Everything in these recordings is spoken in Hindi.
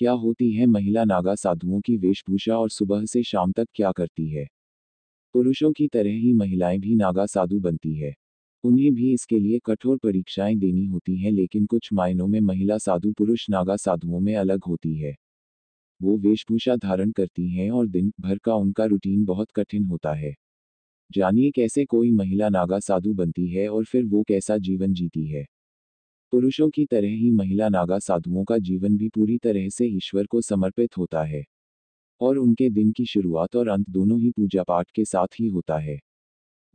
क्या होती है महिला नागा साधुओं की वेशभूषा और सुबह से शाम तक क्या करती है पुरुषों की तरह ही महिलाएं भी नागा साधु बनती है उन्हें भी इसके लिए कठोर परीक्षाएं देनी होती हैं लेकिन कुछ मायनों में महिला साधु पुरुष नागा साधुओं में अलग होती है वो वेशभूषा धारण करती हैं और दिन भर का उनका रूटीन बहुत कठिन होता है जानिए कैसे कोई महिला नागा साधु बनती है और फिर वो कैसा जीवन जीती है पुरुषों की तरह ही महिला नागा साधुओं का जीवन भी पूरी तरह से ईश्वर को समर्पित होता है और उनके दिन की शुरुआत और अंत दोनों ही पूजा पाठ के साथ ही होता है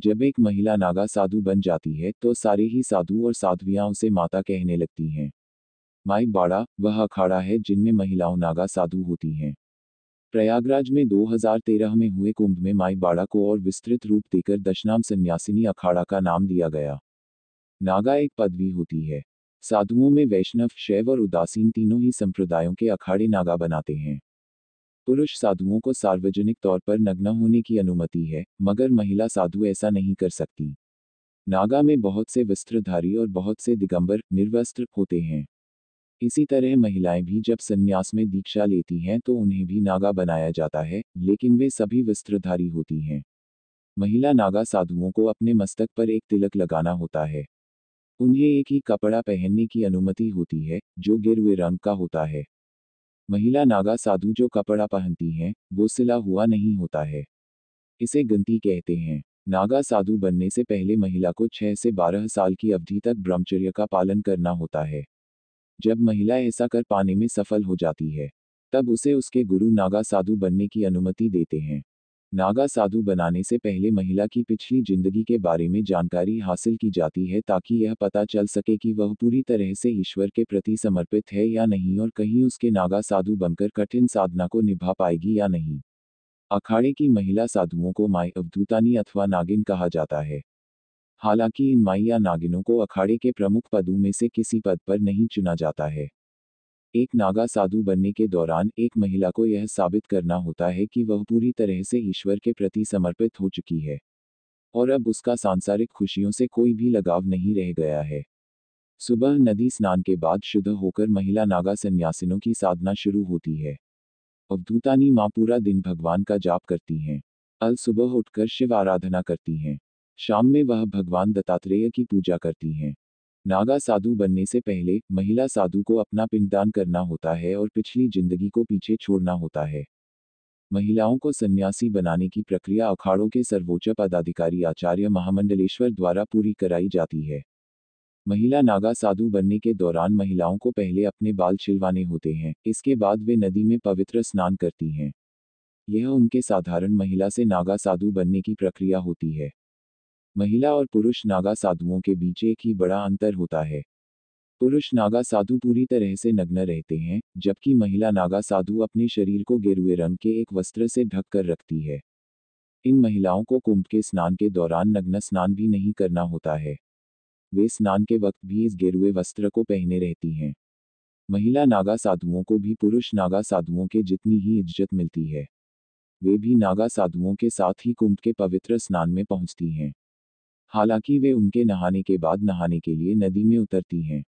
जब एक महिला नागा साधु बन जाती है तो सारे ही साधु और साध्वियां उसे माता कहने लगती हैं माई बाड़ा वह अखाड़ा है जिनमें महिलाओं नागा साधु होती हैं प्रयागराज में 2013 में हुए कुंभ में माई बाड़ा को और विस्तृत रूप देकर दशनाम संन्यासिनी अखाड़ा का नाम दिया गया नागा एक पदवी होती है साधुओं में वैष्णव शैव और उदासीन तीनों ही संप्रदायों के अखाड़े नागा बनाते हैं पुरुष साधुओं को सार्वजनिक तौर पर नग्न होने की अनुमति है मगर महिला साधु ऐसा नहीं कर सकती नागा में बहुत से वस्त्रधारी और बहुत से दिगंबर निर्वस्त्र होते हैं इसी तरह महिलाएं भी जब संन्यास में दीक्षा लेती हैं तो उन्हें भी नागा बनाया जाता है लेकिन वे सभी वस्त्रधारी होती हैं महिला नागा साधुओं को अपने मस्तक पर एक तिलक लगाना होता है उन्हें एक ही कपड़ा पहनने की अनुमति होती है जो गिरवे रंग का होता है महिला नागा साधु जो कपड़ा पहनती हैं वो सिला हुआ नहीं होता है इसे गंती कहते हैं नागा साधु बनने से पहले महिला को छह से बारह साल की अवधि तक ब्रह्मचर्य का पालन करना होता है जब महिला ऐसा कर पाने में सफल हो जाती है तब उसे उसके गुरु नागा साधु बनने की अनुमति देते हैं नागा साधु बनाने से पहले महिला की पिछली जिंदगी के बारे में जानकारी हासिल की जाती है ताकि यह पता चल सके कि वह पूरी तरह से ईश्वर के प्रति समर्पित है या नहीं और कहीं उसके नागा साधु बनकर कठिन साधना को निभा पाएगी या नहीं अखाड़े की महिला साधुओं को माई अवधूतानी अथवा नागिन कहा जाता है हालांकि इन माई या नागिनों को अखाड़े के प्रमुख पदों में से किसी पद पर नहीं चुना जाता है एक नागा साधु बनने के दौरान एक महिला को यह साबित करना होता है कि वह पूरी तरह से ईश्वर के प्रति समर्पित हो चुकी है और अब उसका सांसारिक खुशियों से कोई भी लगाव नहीं रह गया है सुबह नदी स्नान के बाद शुद्ध होकर महिला नागा संन्यासिनों की साधना शुरू होती है अवधूतानी माँ पूरा दिन भगवान का जाप करती हैं अल सुबह उठकर शिव आराधना करती हैं शाम में वह भगवान दत्तात्रेय की पूजा करती हैं नागा साधु बनने से पहले महिला साधु को अपना पिंडदान करना होता है और पिछली जिंदगी को पीछे छोड़ना होता है महिलाओं को सन्यासी बनाने की प्रक्रिया अखाड़ों के सर्वोच्च पदाधिकारी आचार्य महामंडलेश्वर द्वारा पूरी कराई जाती है महिला नागा साधु बनने के दौरान महिलाओं को पहले अपने बाल छिलवाने होते हैं इसके बाद वे नदी में पवित्र स्नान करती हैं यह उनके साधारण महिला से नागा साधु बनने की प्रक्रिया होती है महिला और पुरुष नागा साधुओं के बीच एक ही बड़ा अंतर होता है पुरुष नागा साधु पूरी तरह से नग्न रहते हैं जबकि महिला नागा साधु अपने शरीर को गेरुए रंग के एक वस्त्र से ढक कर रखती है इन महिलाओं को कुंभ के स्नान के दौरान नग्न स्नान भी नहीं करना होता है वे स्नान के वक्त भी इस गेरुए वस्त्र को पहने रहती हैं महिला नागा साधुओं को भी पुरुष नागा साधुओं के जितनी ही इज्जत मिलती है वे भी नागा साधुओं के साथ ही कुंभ के पवित्र स्नान में पहुंचती हैं हालांकि वे उनके नहाने के बाद नहाने के लिए नदी में उतरती हैं